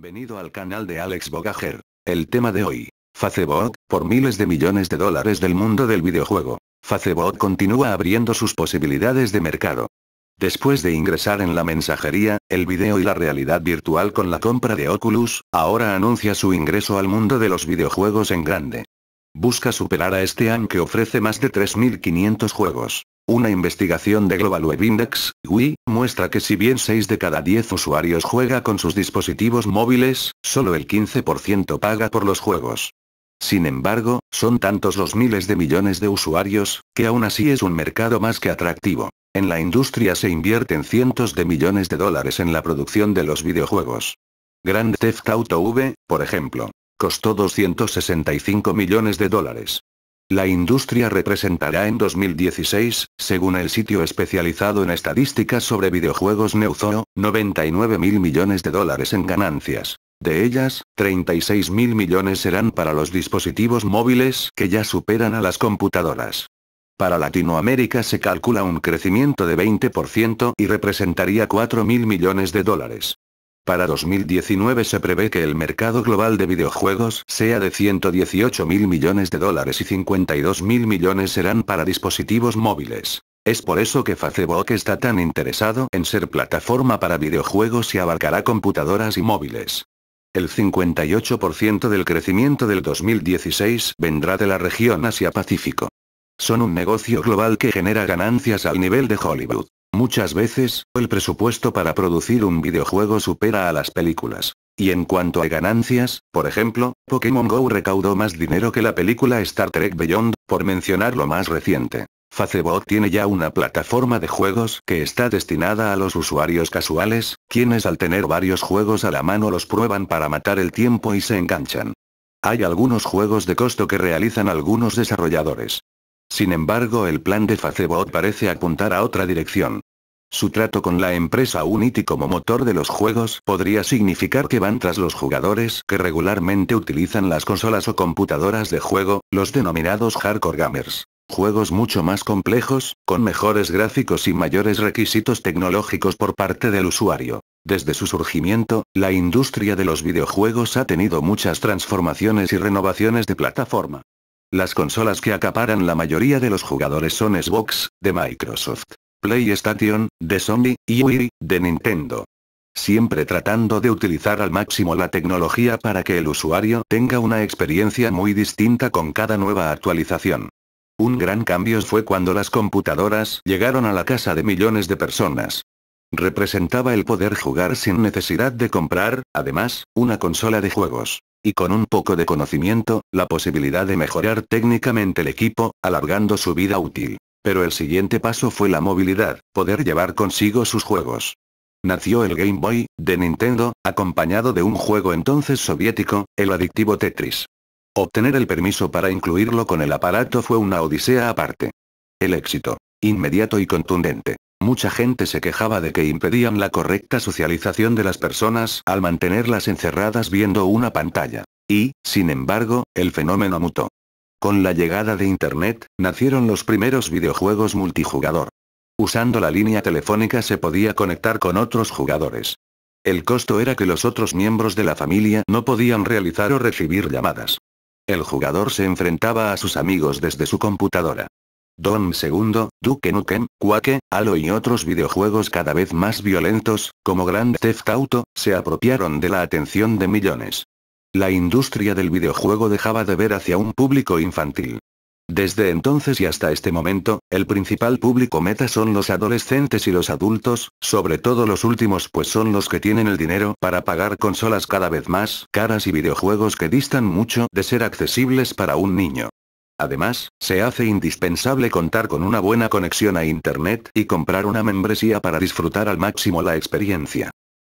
Bienvenido al canal de Alex Bogager. El tema de hoy. Facebook, por miles de millones de dólares del mundo del videojuego. Facebot continúa abriendo sus posibilidades de mercado. Después de ingresar en la mensajería, el video y la realidad virtual con la compra de Oculus, ahora anuncia su ingreso al mundo de los videojuegos en grande. Busca superar a este que ofrece más de 3.500 juegos. Una investigación de Global Web Index, Wii, muestra que si bien 6 de cada 10 usuarios juega con sus dispositivos móviles, solo el 15% paga por los juegos. Sin embargo, son tantos los miles de millones de usuarios, que aún así es un mercado más que atractivo. En la industria se invierten cientos de millones de dólares en la producción de los videojuegos. Grand Theft Auto V, por ejemplo, costó 265 millones de dólares. La industria representará en 2016, según el sitio especializado en estadísticas sobre videojuegos Neuzono, 99 mil millones de dólares en ganancias. De ellas, 36 mil millones serán para los dispositivos móviles que ya superan a las computadoras. Para Latinoamérica se calcula un crecimiento de 20% y representaría 4 mil millones de dólares. Para 2019 se prevé que el mercado global de videojuegos sea de 118 mil millones de dólares y 52 mil millones serán para dispositivos móviles. Es por eso que Facebook está tan interesado en ser plataforma para videojuegos y abarcará computadoras y móviles. El 58% del crecimiento del 2016 vendrá de la región Asia-Pacífico. Son un negocio global que genera ganancias al nivel de Hollywood. Muchas veces, el presupuesto para producir un videojuego supera a las películas. Y en cuanto a ganancias, por ejemplo, Pokémon GO recaudó más dinero que la película Star Trek Beyond, por mencionar lo más reciente. Facebook tiene ya una plataforma de juegos que está destinada a los usuarios casuales, quienes al tener varios juegos a la mano los prueban para matar el tiempo y se enganchan. Hay algunos juegos de costo que realizan algunos desarrolladores. Sin embargo el plan de FaceBot parece apuntar a otra dirección. Su trato con la empresa Unity como motor de los juegos podría significar que van tras los jugadores que regularmente utilizan las consolas o computadoras de juego, los denominados hardcore gamers. Juegos mucho más complejos, con mejores gráficos y mayores requisitos tecnológicos por parte del usuario. Desde su surgimiento, la industria de los videojuegos ha tenido muchas transformaciones y renovaciones de plataforma. Las consolas que acaparan la mayoría de los jugadores son Xbox, de Microsoft, PlayStation, de Sony, y Wii, de Nintendo. Siempre tratando de utilizar al máximo la tecnología para que el usuario tenga una experiencia muy distinta con cada nueva actualización. Un gran cambio fue cuando las computadoras llegaron a la casa de millones de personas. Representaba el poder jugar sin necesidad de comprar, además, una consola de juegos. Y con un poco de conocimiento, la posibilidad de mejorar técnicamente el equipo, alargando su vida útil. Pero el siguiente paso fue la movilidad, poder llevar consigo sus juegos. Nació el Game Boy, de Nintendo, acompañado de un juego entonces soviético, el adictivo Tetris. Obtener el permiso para incluirlo con el aparato fue una odisea aparte. El éxito. Inmediato y contundente. Mucha gente se quejaba de que impedían la correcta socialización de las personas al mantenerlas encerradas viendo una pantalla. Y, sin embargo, el fenómeno mutó. Con la llegada de Internet, nacieron los primeros videojuegos multijugador. Usando la línea telefónica se podía conectar con otros jugadores. El costo era que los otros miembros de la familia no podían realizar o recibir llamadas. El jugador se enfrentaba a sus amigos desde su computadora. Don Segundo, Duke Nukem, Quake, Halo y otros videojuegos cada vez más violentos, como Grand Theft Auto, se apropiaron de la atención de millones. La industria del videojuego dejaba de ver hacia un público infantil. Desde entonces y hasta este momento, el principal público meta son los adolescentes y los adultos, sobre todo los últimos pues son los que tienen el dinero para pagar consolas cada vez más caras y videojuegos que distan mucho de ser accesibles para un niño. Además, se hace indispensable contar con una buena conexión a Internet y comprar una membresía para disfrutar al máximo la experiencia.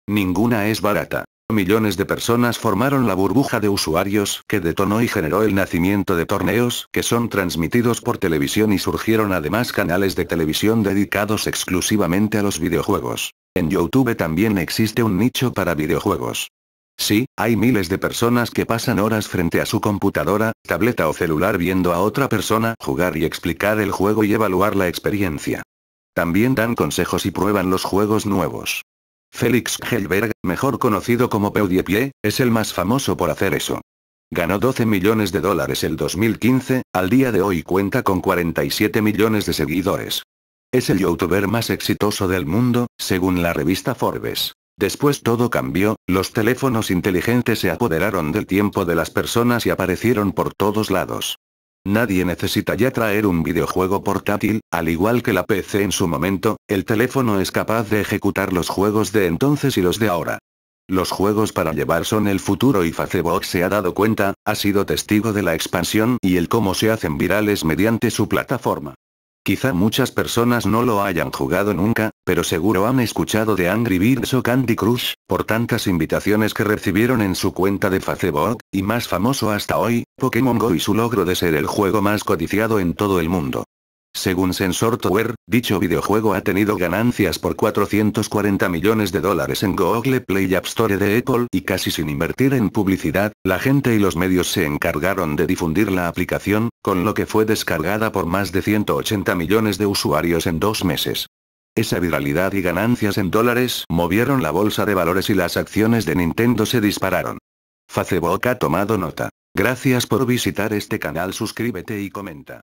Ninguna es barata. Millones de personas formaron la burbuja de usuarios que detonó y generó el nacimiento de torneos que son transmitidos por televisión y surgieron además canales de televisión dedicados exclusivamente a los videojuegos. En YouTube también existe un nicho para videojuegos. Sí, hay miles de personas que pasan horas frente a su computadora, tableta o celular viendo a otra persona jugar y explicar el juego y evaluar la experiencia. También dan consejos y prueban los juegos nuevos. Félix Helberg, mejor conocido como PewDiePie, es el más famoso por hacer eso. Ganó 12 millones de dólares el 2015, al día de hoy cuenta con 47 millones de seguidores. Es el youtuber más exitoso del mundo, según la revista Forbes. Después todo cambió, los teléfonos inteligentes se apoderaron del tiempo de las personas y aparecieron por todos lados. Nadie necesita ya traer un videojuego portátil, al igual que la PC en su momento, el teléfono es capaz de ejecutar los juegos de entonces y los de ahora. Los juegos para llevar son el futuro y Facebook se ha dado cuenta, ha sido testigo de la expansión y el cómo se hacen virales mediante su plataforma. Quizá muchas personas no lo hayan jugado nunca, pero seguro han escuchado de Angry Birds o Candy Crush, por tantas invitaciones que recibieron en su cuenta de Facebook, y más famoso hasta hoy, Pokémon Go y su logro de ser el juego más codiciado en todo el mundo. Según Tower, dicho videojuego ha tenido ganancias por 440 millones de dólares en Google Play y App Store de Apple y casi sin invertir en publicidad, la gente y los medios se encargaron de difundir la aplicación, con lo que fue descargada por más de 180 millones de usuarios en dos meses. Esa viralidad y ganancias en dólares movieron la bolsa de valores y las acciones de Nintendo se dispararon. Facebook ha tomado nota. Gracias por visitar este canal suscríbete y comenta.